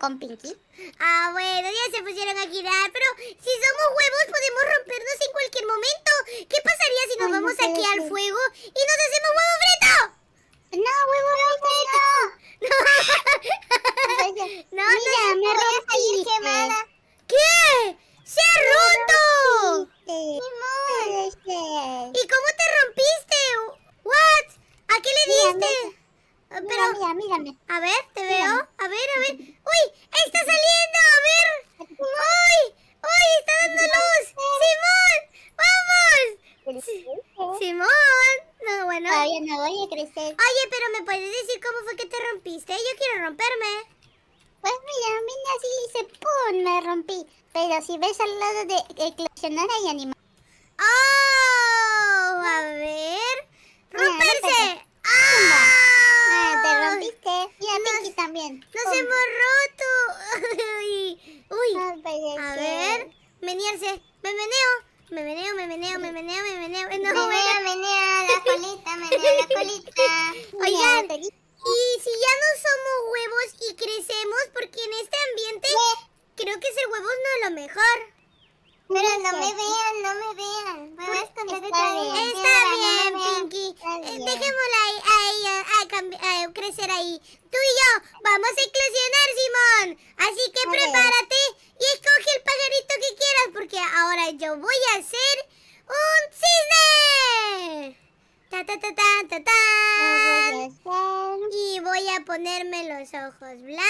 con Pinky? Ah, bueno, ya se pusieron a girar, pero si somos huevos podemos rompernos en cualquier momento. ¿Qué pasaría si nos vamos aquí al fuego y nos hacemos huevo frito? No, huevo frito. No. no, Mira, me voy a quemada. ¿Qué? ¡Se ha roto! ¿Y cómo te rompiste? ¿What? ¿A qué le diste? Mira, Pero... mira, mírame. A ver, te veo. romperme. Pues mira, mira, así se ¡pum! Me rompí. Pero si ves al lado de eclosionar hay animal ¡Oh! A ver. ¡Romperse! Ah, ¡Ah! te rompiste. Mira, nos, Pinky también. ¡Nos hemos roto! ¡Uy! Ah, pues, a ver. Menearse. Me meneo. Me meneo, me meneo, me meneo, me meneo. No, me meneo la colita, me meneo la colita. Oigan, y si ya no somos huevos y crecemos, porque en este ambiente creo que ser huevos no es lo mejor. Pero no me vean, no me vean. Pues, está, bien. Está bien, Pinky. Eh, dejémosla ahí, a, crecer ahí. Tú y yo vamos a eclosionar, Simón. Así que prepara ponerme los ojos blancos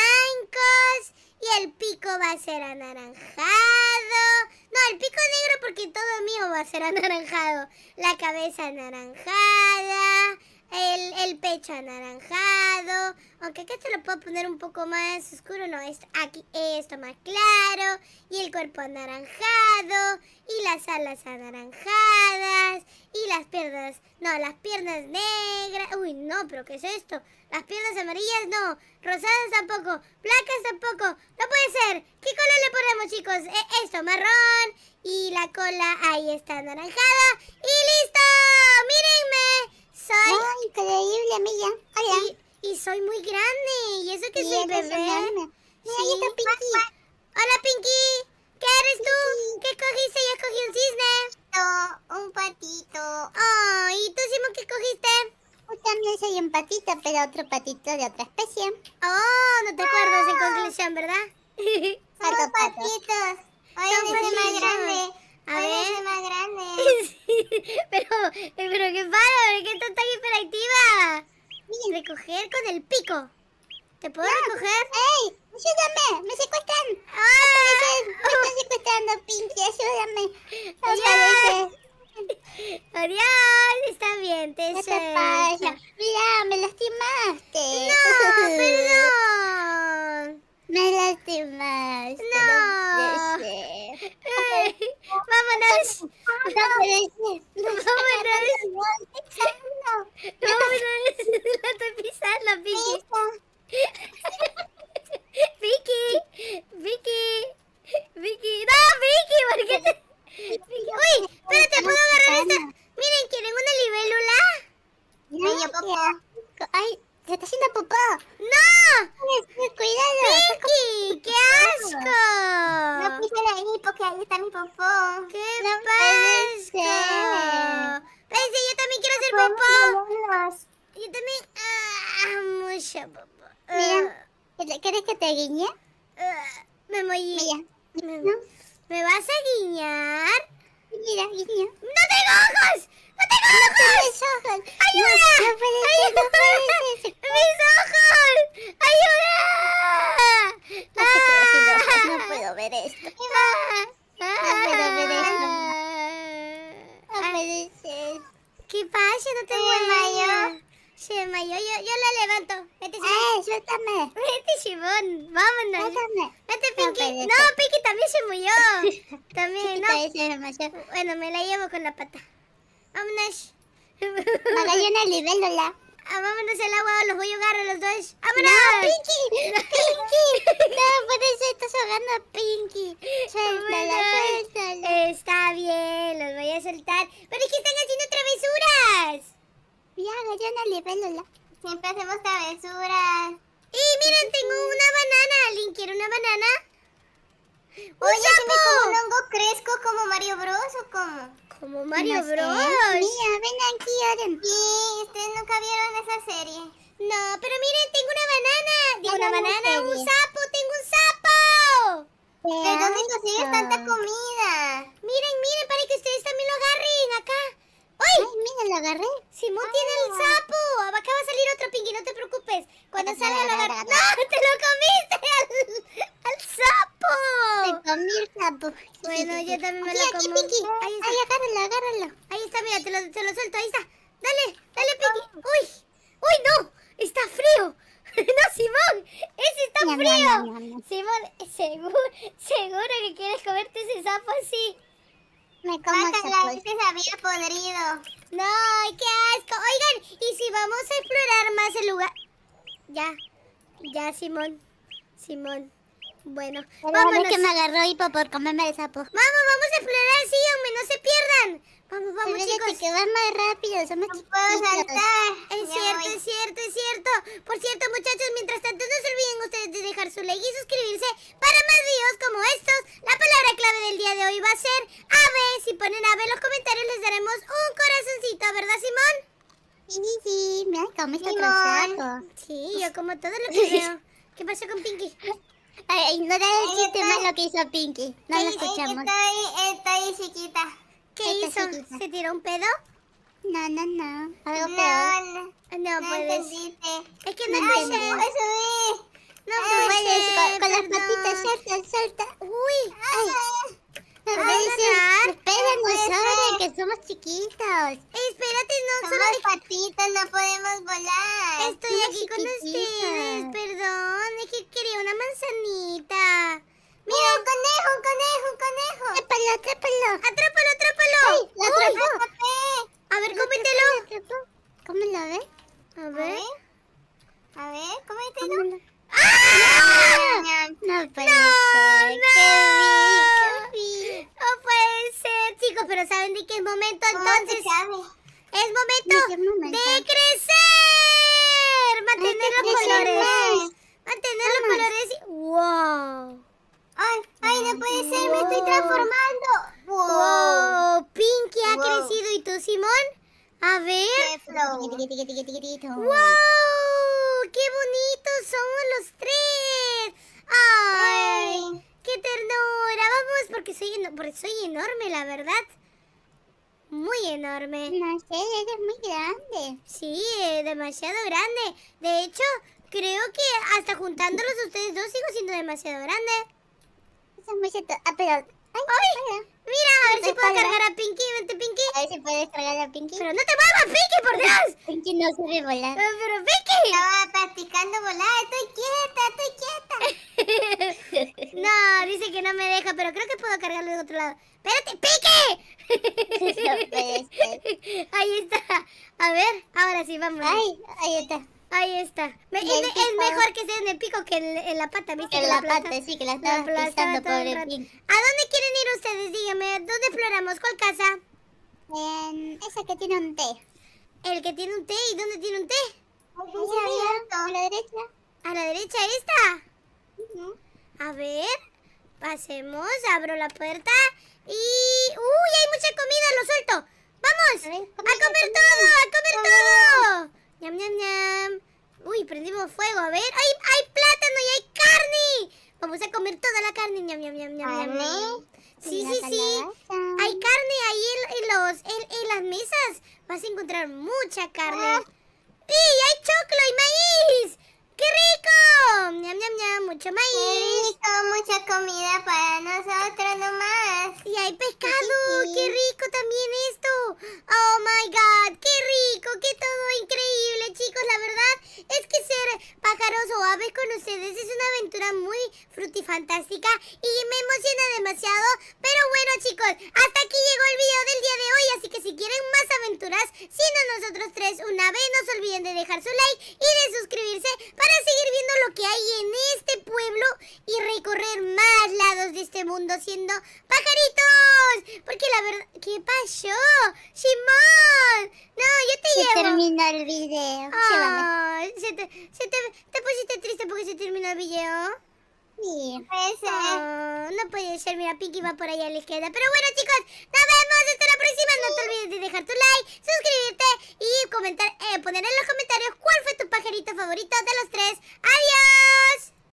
y el pico va a ser anaranjado. No, el pico negro porque todo mío va a ser anaranjado. La cabeza anaranjada, el, pecho anaranjado, aunque acá se lo puedo poner un poco más oscuro, no, es aquí esto más claro, y el cuerpo anaranjado, y las alas anaranjadas, y las piernas, no, las piernas negras, uy, no, pero ¿qué es esto? Las piernas amarillas no, rosadas tampoco, blancas tampoco, no puede ser, ¿qué color le ponemos chicos? E, esto marrón, y la cola ahí está anaranjada, y listo soy... Ah, increíble, amiga. Hola. Y, soy muy grande. Y eso que y soy bebé. ¡Y está Pinky. Hola, Pinky. ¿Qué eres tú? ¿Qué cogiste? Yo cogí un cisne. No, un patito. Oh, ¿y tú, Simon, qué cogiste? Yo también soy un patito, pero otro patito de otra especie. Oh, no te acuerdas de en ah. conclusión, ¿verdad? Son patitos. Hoy es más grande. A ver. Es más grande. pero, pero qué paro, qué estás tan hiperactiva. Recoger con el pico. ¿Te puedo recoger? ¡Ey! ¡Ayúdame! ¡Me secuestro! Vámonos No me No me la Vicky. Vicky, Vicky, Vicky. ¡No, Vicky! ¿Por qué te... ¡Uy! Espérate, ¿puedo agarrar esta? Miren, ¿quieren una libélula? Ay, yo poco Ay, ¡Se está haciendo popó! ¡No! Pues, pues, ¡Cuidado! ¡Qué asco! No la ahí porque ahí está mi popó. ¡Qué asco! Pensé, yo también quiero ser popó. Yo también... Ah, mucho popó. Mira, ah. ¿quieres que te guiñe? Ah, me voy. Mira. ¿Me vas a guiñar? Mira, guiño. ¡No tengo ojos! ¡No tengo ¡Ayuda! ¡Mis ojos! ¡Ayuda! No puedo ver esto. Ah. No esto. Ah. ¿Qué pasa? No tengo eh. Se yo, yo la levanto. Eh, suéltame! Vete, no Pinky también se murió. también, ¿no? Bueno, me la llevo con la pata. Vámonos. le libélula. Ah, vámonos al agua, los voy a ahogar a los dos. ¡Vámonos! Pinky! ¡Pinky! No, por eso estás ahogando a Pinky. Suéltala, suéltala. Está bien, los voy a soltar. Pero es que están haciendo travesuras. Ya, gallona, libélula. Siempre hacemos travesuras. ¡Y miren, tengo una banana! ¿Alguien quiere una banana? ¡Un Oye, sapo! me como un hongo cresco como Mario Bros o cómo? Como Mario Bros. Mira, ven aquí, Aaron. ustedes nunca vieron esa serie. No, pero miren, tengo una banana. Tengo una banana, un sapo, tengo un sapo. ¿De dónde consigues tanta comida? Dale, dale, Pequi! Uy, uy, no. Está frío. No, Simón, ese está frío. Simón, seguro, seguro que quieres comerte ese sapo así. Me como la el que se había podrido. No, qué asco. Oigan, ¿y si vamos a explorar más el lugar? Ya, ya, Simón. Simón. Bueno, vamos que me agarró hipo por comerme el sapo. Vamos, vamos a explorar, hombre, no se pierdan. Vamos, vamos, Pero chicos. que van más rápido, somos no puedo saltar. Es cierto, es cierto, es cierto. Por cierto, muchachos, mientras tanto no se olviden ustedes de dejar su like y suscribirse para más videos como estos. La palabra clave del día de hoy va a ser ave. Si ponen ave en los comentarios les daremos un corazoncito, ¿verdad, Simón? Sí, sí, sí. Mira otro saco. Sí, yo como todo lo que veo. ¿Qué pasó con Pinky? Ay, da el chiste que hizo Pinky. No lo escuchamos. Estoy, chiquita. ¿Qué hizo? ¿Se tiró un pedo? No, no, no. Algo no, peor. No, no puedes. Es que no, no No puedes. Con, las patitas suelta, suelta. Uy. Ay. que somos chiquitos. Espérate, no somos patitas, no podemos volar. Estoy aquí con este conejo, un conejo, un conejo. Atrépalo, atrápalo Atrápalo, atrápalo. Ay, lo atrapé. A ver, cómetelo. ¿Cómo lo A ver. A ver, cómetelo. ¡Ah! No, puede ser. No, qué no. Qué rico. No puede ser, chicos, pero ¿saben de qué es momento entonces? Es momento, momento de crecer. Mantener los colores. Mantener los colores. ¡Wow! ¡Ay, no puede ser! ¡Me estoy transformando! ¡Wow! Pinky ha crecido. ¿Y tú, Simón? A ver. ¡Qué ¡Wow! ¡Qué bonitos somos los tres! ¡Ay! ¡Qué ternura! Vamos, porque soy, porque soy enorme, la verdad. Muy enorme. No sé, eres muy grande. Sí, eh, demasiado grande. De hecho, creo que hasta juntándolos ustedes dos sigo siendo demasiado grande muy cierto, Ah, pero. ¡Ay! Mira, a ver si puedo cargar a Pinky. Vente, Pinky. A ver si puedes cargar a Pinky. Pero no te muevas, Pinky, por Dios. Pinky no sabe volar. Pero, pero Pinky. Estaba practicando volar. Estoy quieta, estoy quieta. no, dice que no me deja, pero creo que puedo cargarlo del otro lado. ¡Espérate, Pinky! Ahí está. A ver, ahora sí, vamos. ay ahí está. Ahí está. es, mejor que sea en el pico que en, la pata, ¿viste? En la, pata, sí, que la está pisando, el pico ¿A dónde quieren ir ustedes? Díganme, ¿dónde exploramos? ¿Cuál casa? En esa que tiene un té. ¿El que tiene un té? ¿Y dónde tiene un té? A la derecha. ¿A la derecha esta? A ver, pasemos, abro la puerta y... ¡Uy, hay mucha comida! ¡Lo suelto! ¡Vamos! A, comer todo! ¡A comer todo! Ñam, ñam, ñam. Uy, prendimos fuego, a ver. hay plátano y hay carne! Vamos a comer toda la carne. Ñam, ñam, ñam, ñam, Sí, sí, sí. Hay carne ahí en, los, en, las mesas. Vas a encontrar mucha carne. Ah. ¡Y hay choclo y maíz! ¡Qué rico! ¡Ñam, ñam, ñam! ¡Mucho maíz! Qué mucha comida para nosotros nomás. Y hay pescado. ¡Qué rico también es! o aves con ustedes es una aventura muy frutifantástica y me emociona demasiado. Pero bueno chicos, hasta aquí llegó el video del día de hoy, así que si quieren más aventuras, siendo nosotros tres una vez no se olviden de dejar su like y de Ah, video. te, pusiste triste porque se terminó el video? Sí, ah, no puede ser. Mira, Pinky va por allá a la izquierda. Pero bueno, chicos, nos vemos. Hasta la próxima. No te olvides de dejar tu like, suscribirte y comentar, eh, poner en los comentarios cuál fue tu pajarito favorito de los tres. ¡Adiós!